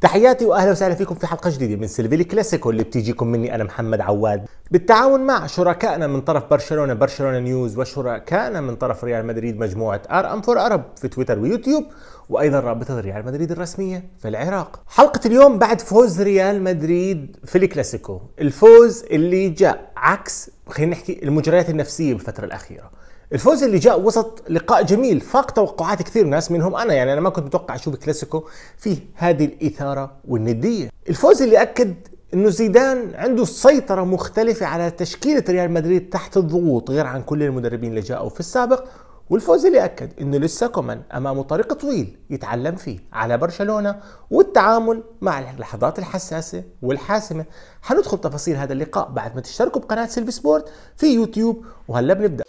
تحياتي واهلا وسهلا فيكم في حلقه جديده من سيلفيلي كلاسيكو اللي بتيجيكم مني انا محمد عواد بالتعاون مع شركائنا من طرف برشلونه برشلونه نيوز وشركائنا من طرف ريال مدريد مجموعه ار ام فور ارب في تويتر ويوتيوب وايضا رابطه ريال مدريد الرسميه في العراق. حلقه اليوم بعد فوز ريال مدريد في الكلاسيكو، الفوز اللي جاء عكس خلينا نحكي المجريات النفسيه بالفتره الاخيره. الفوز اللي جاء وسط لقاء جميل فاق توقعات كثير ناس منهم انا يعني انا ما كنت متوقع اشوف كلاسيكو فيه هذه الاثاره والنديه الفوز اللي اكد انه زيدان عنده سيطره مختلفه على تشكيله ريال مدريد تحت الضغوط غير عن كل المدربين اللي جاءوا في السابق والفوز اللي اكد انه لسه كومان امامه طريق طويل يتعلم فيه على برشلونه والتعامل مع اللحظات الحساسه والحاسمه حندخل تفاصيل هذا اللقاء بعد ما تشتركوا بقناه سيلفي سبورت في يوتيوب وهلا بنبدا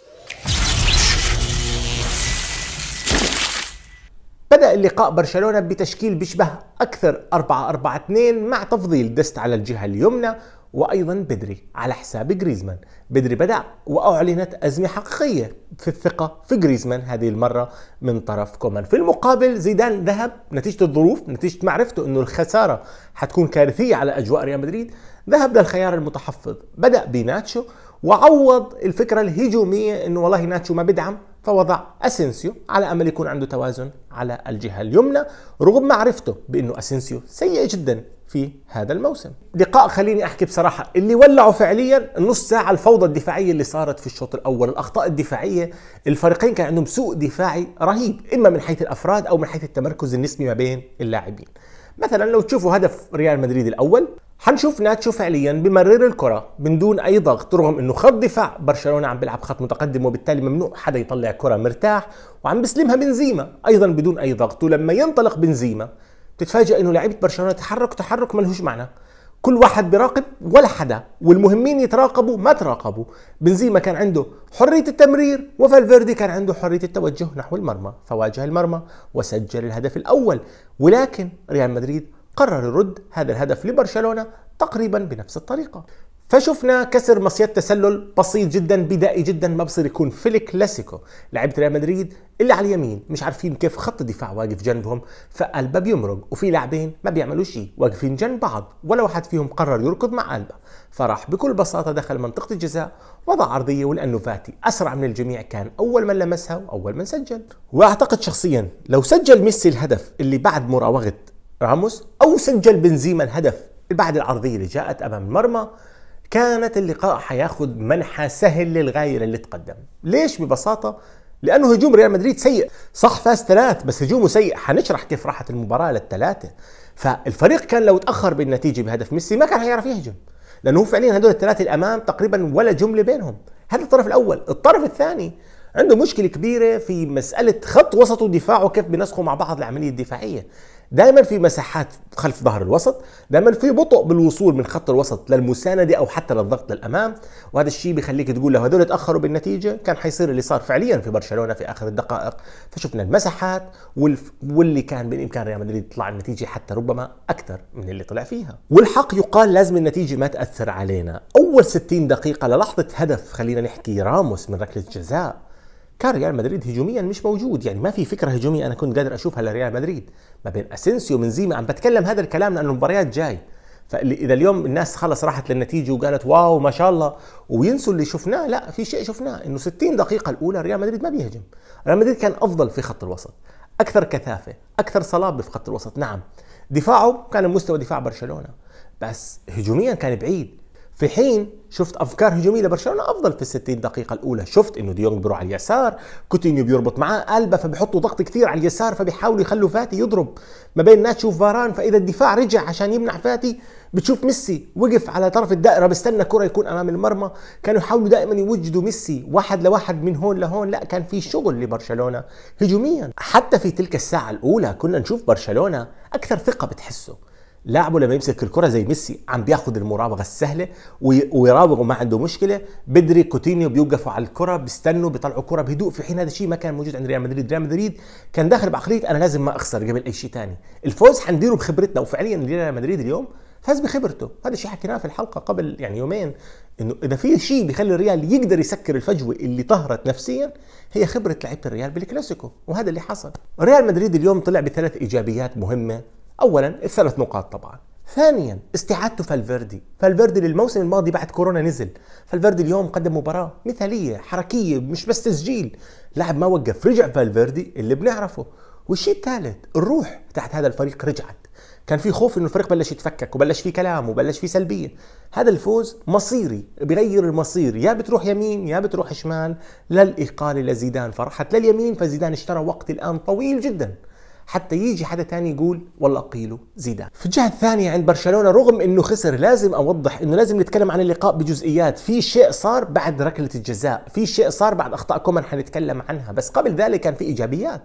لقاء برشلونة بتشكيل بيشبه أكثر 4 4 2 مع تفضيل دست على الجهة اليمنى وأيضا بدري على حساب جريزمان بدري بدأ وأعلنت أزمة حقيقية في الثقة في جريزمان هذه المرة من طرف كومان في المقابل زيدان ذهب نتيجة الظروف نتيجة معرفته أنه الخسارة حتكون كارثية على أجواء ريال مدريد ذهب للخيار المتحفظ بدأ بناتشو وعوض الفكرة الهجومية أنه والله ناتشو ما بدعم فوضع اسينسيو على امل يكون عنده توازن على الجهه اليمنى رغم معرفته بانه اسينسيو سيء جدا في هذا الموسم لقاء خليني احكي بصراحه اللي ولعوا فعليا النص ساعه الفوضى الدفاعيه اللي صارت في الشوط الاول الاخطاء الدفاعيه الفريقين كان عندهم سوء دفاعي رهيب اما من حيث الافراد او من حيث التمركز النسبي ما بين اللاعبين مثلا لو تشوفوا هدف ريال مدريد الاول حنشوف ناتشو فعليا بمرر الكره من دون اي ضغط رغم انه خط دفاع برشلونه عم بيلعب خط متقدم وبالتالي ممنوع حدا يطلع كره مرتاح وعم بيسلمها بنزيما ايضا بدون اي ضغط ولما ينطلق بنزيما بتتفاجئ انه لعيبه برشلونه تحرك تحرك ملهوش معنى كل واحد بيراقب ولا حدا والمهمين يتراقبوا ما تراقبوا بنزيما كان عنده حرية التمرير وفالفيردي كان عنده حرية التوجه نحو المرمى فواجه المرمى وسجل الهدف الأول ولكن ريال مدريد قرر يرد هذا الهدف لبرشلونة تقريبا بنفس الطريقة فشفنا كسر مصيد تسلل بسيط جدا بدائي جدا ما بصير يكون في الكلاسيكو لعيبه ريال مدريد اللي على اليمين مش عارفين كيف خط الدفاع واقف جنبهم فقلبه بيمرق وفي لاعبين ما بيعملوا شيء واقفين جنب بعض ولا واحد فيهم قرر يركض مع قلبه فراح بكل بساطه دخل منطقه الجزاء وضع عرضيه ولانه فاتي اسرع من الجميع كان اول من لمسها واول من سجل واعتقد شخصيا لو سجل ميسي الهدف اللي بعد مراوغه راموس او سجل بنزيما الهدف بعد العرضية اللي جاءت أمام المرمى كانت اللقاء حياخد منحى سهل للغاية للي تقدم ليش ببساطة لأنه هجوم ريال مدريد سيء صح فاز ثلاث بس هجومه سيء حنشرح كيف راحت المباراة للثلاثة فالفريق كان لو تأخر بالنتيجة بهدف ميسي ما كان حيعرف يهجم لأنه هو فعليا هدول الثلاثة الأمام تقريبا ولا جملة بينهم هذا الطرف الأول الطرف الثاني عنده مشكلة كبيرة في مسألة خط وسط ودفاعه كيف بينسقوا مع بعض العملية الدفاعية دايما في مساحات خلف ظهر الوسط دايما في بطء بالوصول من خط الوسط للمساندة أو حتى للضغط للأمام وهذا الشيء بيخليك تقول لو هذول تأخروا بالنتيجة كان حيصير اللي صار فعليا في برشلونة في آخر الدقائق فشفنا المساحات والف... واللي كان بالإمكان ريال مدريد يطلع النتيجة حتى ربما أكثر من اللي طلع فيها والحق يقال لازم النتيجة ما تأثر علينا أول 60 دقيقة للحظة هدف خلينا نحكي راموس من ركلة جزاء كان ريال مدريد هجوميا مش موجود يعني ما في فكره هجوميه انا كنت قادر اشوفها لريال مدريد ما بين اسينسيو وبنزيما عم بتكلم هذا الكلام لانه المباريات جاي فاذا اليوم الناس خلص راحت للنتيجه وقالت واو ما شاء الله وينسوا اللي شفناه لا في شيء شفناه انه 60 دقيقه الاولى ريال مدريد ما بيهجم ريال مدريد كان افضل في خط الوسط اكثر كثافه اكثر صلابه في خط الوسط نعم دفاعه كان مستوى دفاع برشلونه بس هجوميا كان بعيد في حين شفت افكار هجوميه لبرشلونه افضل في ال 60 دقيقه الاولى شفت انه ديونج بيروح على اليسار كوتينيو بيربط معاه البا فبيحطوا ضغط كثير على اليسار فبيحاولوا يخلوا فاتي يضرب ما بين ناتشو وفاران فاذا الدفاع رجع عشان يمنع فاتي بتشوف ميسي وقف على طرف الدائره بستنى كره يكون امام المرمى كانوا يحاولوا دائما يوجدوا ميسي واحد لواحد من هون لهون لا كان في شغل لبرشلونه هجوميا حتى في تلك الساعه الاولى كنا نشوف برشلونه اكثر ثقه بتحسه لاعبه لما يمسك الكره زي ميسي عم بياخد المراوغه السهله ويراوغ وما عنده مشكله بدري كوتينيو بيوقفوا على الكره بيستنوا بيطلعوا كره بهدوء في حين هذا الشيء ما كان موجود عند ريال مدريد ريال مدريد كان داخل بعقليه انا لازم ما اخسر قبل اي شيء ثاني الفوز حنديره بخبرتنا وفعليا ريال مدريد اليوم فاز بخبرته هذا الشيء حكيناه في الحلقه قبل يعني يومين انه اذا في شيء بيخلي الريال يقدر يسكر الفجوه اللي طهرت نفسيا هي خبره لعيبه الريال بالكلاسيكو وهذا اللي حصل ريال مدريد اليوم طلع بثلاث ايجابيات مهمه اولا الثلاث نقاط طبعا ثانيا استعادته فالفيردي فالفيردي للموسم الماضي بعد كورونا نزل فالفيردي اليوم قدم مباراة مثالية حركية مش بس تسجيل لاعب ما وقف رجع فالفيردي اللي بنعرفه والشيء الثالث الروح تحت هذا الفريق رجعت كان في خوف انه الفريق بلش يتفكك وبلش في كلام وبلش في سلبيه هذا الفوز مصيري بغير المصير يا بتروح يمين يا بتروح شمال للاقاله لزيدان فرحت لليمين فزيدان اشترى وقت الان طويل جدا حتى يجي حدا تاني يقول والله قيله زيدان في الجهة الثانية عند برشلونة رغم انه خسر لازم اوضح انه لازم نتكلم عن اللقاء بجزئيات في شيء صار بعد ركلة الجزاء في شيء صار بعد اخطاء كومان حنتكلم عنها بس قبل ذلك كان في ايجابيات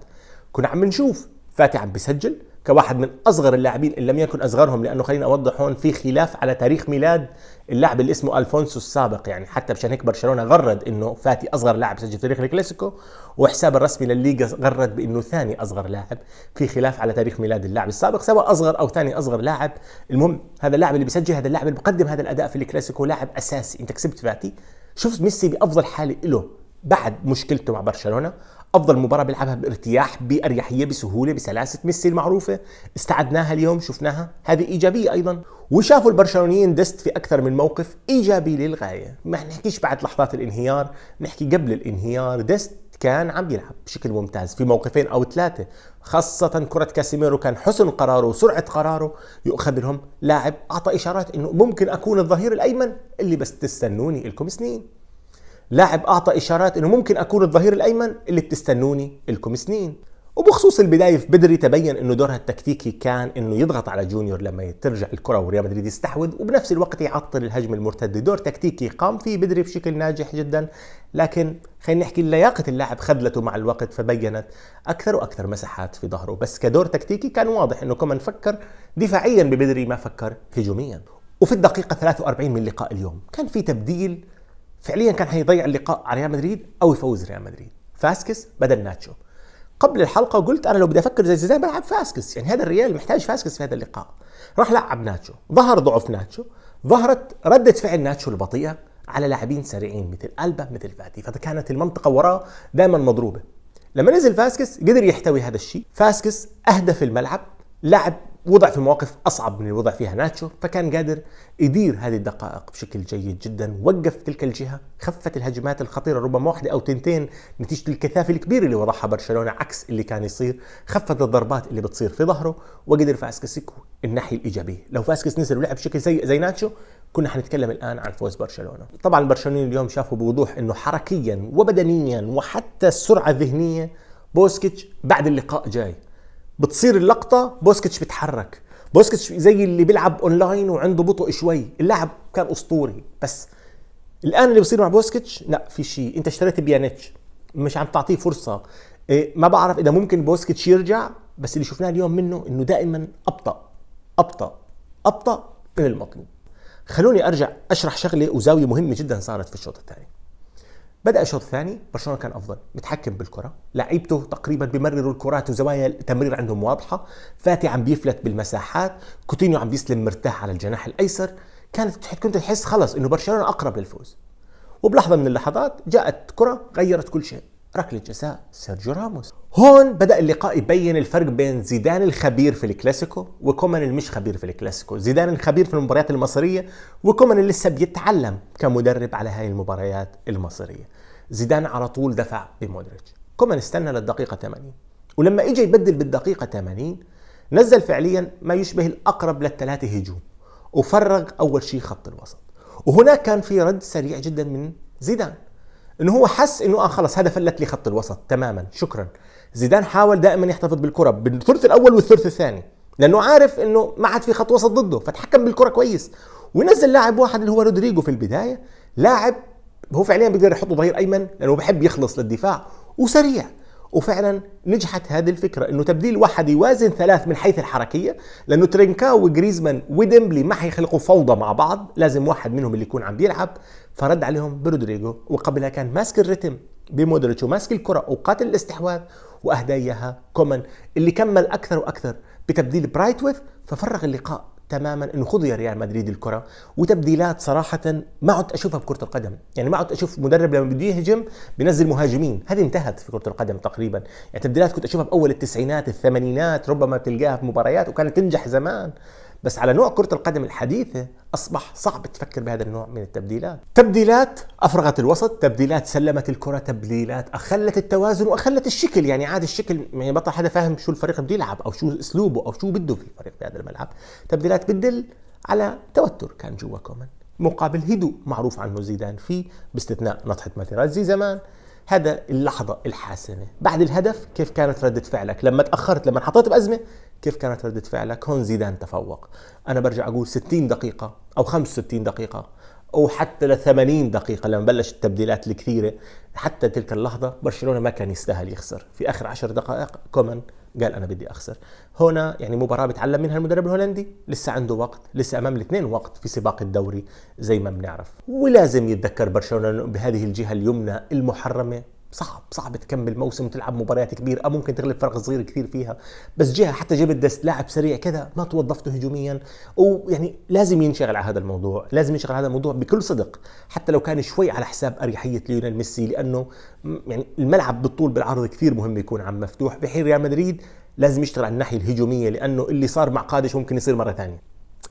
كنا عم نشوف فاتي عم بيسجل كواحد من اصغر اللاعبين ان لم يكن اصغرهم لانه خليني اوضح هون في خلاف على تاريخ ميلاد اللاعب اللي اسمه الفونسو السابق يعني حتى مشان هيك برشلونه غرد انه فاتي اصغر لاعب سجل في تاريخ الكلاسيكو وحساب الرسمي للليغا غرد بانه ثاني اصغر لاعب في خلاف على تاريخ ميلاد اللاعب السابق سواء اصغر او ثاني اصغر لاعب المهم هذا اللاعب اللي بيسجل هذا اللاعب اللي بقدم هذا الاداء في الكلاسيكو لاعب اساسي انت كسبت فاتي شفت ميسي بافضل حاله له بعد مشكلته مع برشلونه افضل مباراه بيلعبها بارتياح باريحيه بسهوله بسلاسه ميسي المعروفه استعدناها اليوم شفناها هذه ايجابيه ايضا وشافوا البرشلونيين دست في اكثر من موقف ايجابي للغايه ما نحكيش بعد لحظات الانهيار نحكي قبل الانهيار دست كان عم يلعب بشكل ممتاز في موقفين او ثلاثه خاصة كرة كاسيميرو كان حسن قراره وسرعة قراره يؤخذ لهم لاعب أعطى إشارات إنه ممكن أكون الظهير الأيمن اللي بس تستنوني إلكم سنين لاعب اعطى اشارات انه ممكن اكون الظهير الايمن اللي بتستنوني الكم سنين وبخصوص البداية في بدري تبين انه دورها التكتيكي كان انه يضغط على جونيور لما ترجع الكرة وريال مدريد يستحوذ وبنفس الوقت يعطل الهجمة المرتدة، دور تكتيكي قام فيه بدري بشكل ناجح جدا، لكن خلينا نحكي لياقة اللاعب خذلته مع الوقت فبينت اكثر واكثر مساحات في ظهره، بس كدور تكتيكي كان واضح انه كمان فكر دفاعيا ببدري ما فكر هجوميا. وفي الدقيقة 43 من لقاء اليوم كان في تبديل فعليا كان حيضيع اللقاء على ريال مدريد او يفوز ريال مدريد فاسكس بدل ناتشو قبل الحلقه قلت انا لو بدي افكر زي زيدان بلعب فاسكس يعني هذا الريال محتاج فاسكس في هذا اللقاء راح لعب ناتشو ظهر ضعف ناتشو ظهرت ردة فعل ناتشو البطيئة على لاعبين سريعين مثل ألبا مثل فادي فكانت المنطقة وراه دائما مضروبة لما نزل فاسكس قدر يحتوي هذا الشيء فاسكس اهدف الملعب لعب وضع في مواقف أصعب من الوضع فيها ناتشو فكان قادر يدير هذه الدقائق بشكل جيد جدا وقف تلك الجهة خفت الهجمات الخطيرة ربما واحدة أو تنتين نتيجة الكثافة الكبيرة اللي وضعها برشلونة عكس اللي كان يصير خفت الضربات اللي بتصير في ظهره وقدر فاسكس يكون الناحية الإيجابية لو فاسكس نزل ولعب بشكل سيء زي ناتشو كنا حنتكلم الان عن فوز برشلونه طبعا البرشلونيين اليوم شافوا بوضوح انه حركيا وبدنيا وحتى السرعه الذهنيه بوسكيتش بعد اللقاء جاي بتصير اللقطه بوسكيتش بيتحرك بوسكيتش زي اللي بيلعب اونلاين وعنده بطء شوي اللاعب كان اسطوري بس الان اللي بصير مع بوسكيتش لا في شيء انت اشتريت بيانيتش مش عم تعطيه فرصه إيه، ما بعرف اذا ممكن بوسكيتش يرجع بس اللي شفناه اليوم منه انه دائما ابطا ابطا ابطا من المطلوب خلوني ارجع اشرح شغله وزاويه مهمه جدا صارت في الشوط الثاني بدا الشوط الثاني برشلونه كان افضل متحكم بالكره لعيبته تقريبا بيمرروا الكرات وزوايا التمرير عندهم واضحه فاتي عم بيفلت بالمساحات كوتينيو عم بيسلم مرتاح على الجناح الايسر كانت كنت تحس خلص انه برشلونه اقرب للفوز وبلحظه من اللحظات جاءت كره غيرت كل شيء ركله جزاء سيرجيو راموس هون بدا اللقاء يبين الفرق بين زيدان الخبير في الكلاسيكو وكومان المش خبير في الكلاسيكو زيدان الخبير في المباريات المصريه وكومان اللي لسه بيتعلم كمدرب على هاي المباريات المصريه زيدان على طول دفع بمودريتش كومان استنى للدقيقه 80 ولما اجى يبدل بالدقيقه 80 نزل فعليا ما يشبه الاقرب للثلاثه هجوم وفرغ اول شيء خط الوسط وهناك كان في رد سريع جدا من زيدان انه هو حس انه اه خلص هذا فلت لي خط الوسط تماما شكرا زيدان حاول دائما يحتفظ بالكره بالثلث الاول والثلث الثاني لانه عارف انه ما عاد في خط وسط ضده فتحكم بالكره كويس ونزل لاعب واحد اللي هو رودريجو في البدايه لاعب هو فعليا بيقدر يحطه ظهير ايمن لانه بحب يخلص للدفاع وسريع وفعلا نجحت هذه الفكرة انه تبديل واحد يوازن ثلاث من حيث الحركية لانه ترينكا وجريزمان وديمبلي ما حيخلقوا فوضى مع بعض لازم واحد منهم اللي يكون عم بيلعب فرد عليهم برودريجو وقبلها كان ماسك الريتم بمودريتش وماسك الكره وقاتل الاستحواذ واهدى اياها كومان اللي كمل اكثر واكثر بتبديل برايتويث ففرغ اللقاء تماما انه خذ يا ريال مدريد الكره وتبديلات صراحه ما عدت اشوفها بكره القدم يعني ما عدت اشوف مدرب لما بده يهجم بنزل مهاجمين هذه انتهت في كره القدم تقريبا يعني تبديلات كنت اشوفها باول التسعينات الثمانينات ربما تلقاها في مباريات وكانت تنجح زمان بس على نوع كرة القدم الحديثة أصبح صعب تفكر بهذا النوع من التبديلات تبديلات أفرغت الوسط تبديلات سلمت الكرة تبديلات أخلت التوازن وأخلت الشكل يعني عاد الشكل يعني بطل حدا فاهم شو الفريق بده يلعب أو شو أسلوبه أو شو بده في الفريق بهذا الملعب تبديلات بتدل على توتر كان جوا كومان مقابل هدوء معروف عنه زيدان فيه باستثناء نطحة ماتيرازي زمان هذا اللحظة الحاسمة بعد الهدف كيف كانت ردة فعلك لما تأخرت لما انحطيت بأزمة كيف كانت ردة فعلك هون زيدان تفوق أنا برجع أقول 60 دقيقة أو 65 دقيقة أو حتى ل 80 دقيقة لما بلش التبديلات الكثيرة حتى تلك اللحظة برشلونة ما كان يستاهل يخسر في آخر 10 دقائق كومان قال انا بدي اخسر هنا يعني مباراه بتعلم منها المدرب الهولندي لسه عنده وقت لسه امام الاثنين وقت في سباق الدوري زي ما بنعرف ولازم يتذكر برشلونه بهذه الجهه اليمنى المحرمه صعب صعب تكمل موسم وتلعب مباريات كبيره او آه، ممكن تغلب فرق صغير كثير فيها بس جهه حتى جبت الدست لاعب سريع كذا ما توظفته هجوميا ويعني لازم ينشغل على هذا الموضوع لازم ينشغل على هذا الموضوع بكل صدق حتى لو كان شوي على حساب اريحيه ليونيل ميسي لانه يعني الملعب بالطول بالعرض كثير مهم يكون عم مفتوح بحين ريال مدريد لازم يشتغل على الناحيه الهجوميه لانه اللي صار مع قادش ممكن يصير مره ثانيه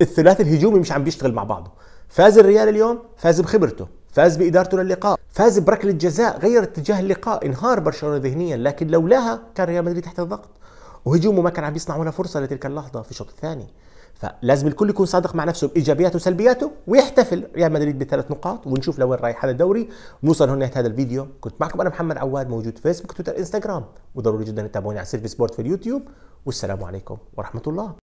الثلاثي الهجومي مش عم بيشتغل مع بعضه فاز الريال اليوم فاز بخبرته فاز بادارته للقاء فاز بركله جزاء غير اتجاه اللقاء انهار برشلونه ذهنيا لكن لولاها كان ريال مدريد تحت الضغط وهجومه ما كان عم يصنع ولا فرصه لتلك اللحظه في الشوط الثاني فلازم الكل يكون صادق مع نفسه بايجابياته وسلبياته ويحتفل ريال مدريد بثلاث نقاط ونشوف لوين رايح هذا الدوري نوصل هنا هذا الفيديو كنت معكم انا محمد عواد موجود فيسبوك تويتر انستغرام وضروري جدا تتابعوني على سيرفي سبورت في اليوتيوب والسلام عليكم ورحمه الله